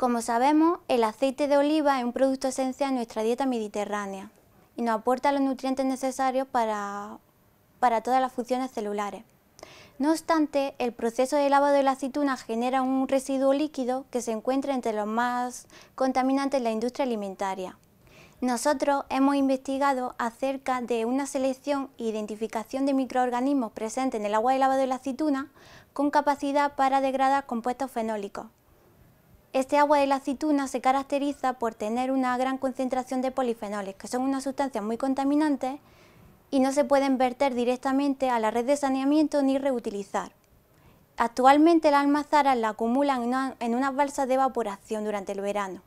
Como sabemos, el aceite de oliva es un producto esencial en nuestra dieta mediterránea y nos aporta los nutrientes necesarios para, para todas las funciones celulares. No obstante, el proceso de lavado de la aceituna genera un residuo líquido que se encuentra entre los más contaminantes de la industria alimentaria. Nosotros hemos investigado acerca de una selección e identificación de microorganismos presentes en el agua de lavado de la aceituna con capacidad para degradar compuestos fenólicos, este agua de la aceituna se caracteriza por tener una gran concentración de polifenoles, que son unas sustancias muy contaminantes y no se pueden verter directamente a la red de saneamiento ni reutilizar. Actualmente las almazaras la acumulan en, una, balsas de evaporación durante el verano.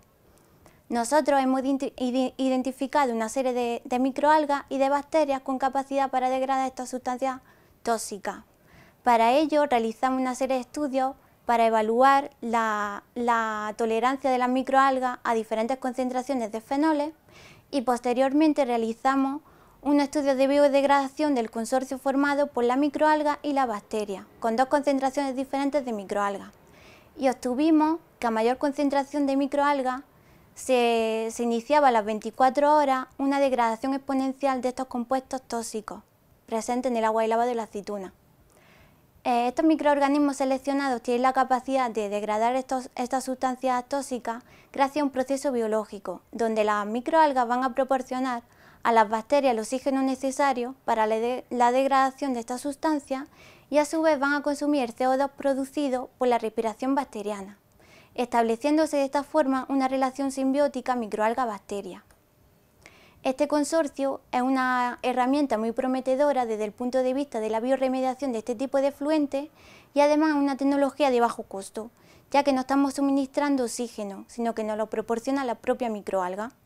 Nosotros hemos identificado una serie de, de microalgas y de bacterias con capacidad para degradar estas sustancias tóxicas. Para ello realizamos una serie de estudios para evaluar la, tolerancia de las microalgas a diferentes concentraciones de fenoles y posteriormente realizamos un estudio de biodegradación del consorcio formado por la microalga y la bacteria, con dos concentraciones diferentes de microalga. Y obtuvimos que a mayor concentración de microalga se, se, iniciaba a las 24 horas una degradación exponencial de estos compuestos tóxicos presentes en el agua y lava de la aceituna. Eh, estos microorganismos seleccionados tienen la capacidad de degradar estas sustancias tóxicas gracias a un proceso biológico, donde las microalgas van a proporcionar a las bacterias el oxígeno necesario para la, degradación de estas sustancia y a su vez van a consumir CO2 producido por la respiración bacteriana, estableciéndose de esta forma una relación simbiótica microalga-bacteria, este consorcio es una herramienta muy prometedora desde el punto de vista de la bioremediación de este tipo de fluentes y además una tecnología de bajo costo, ya que no estamos suministrando oxígeno, sino que nos lo proporciona la propia microalga.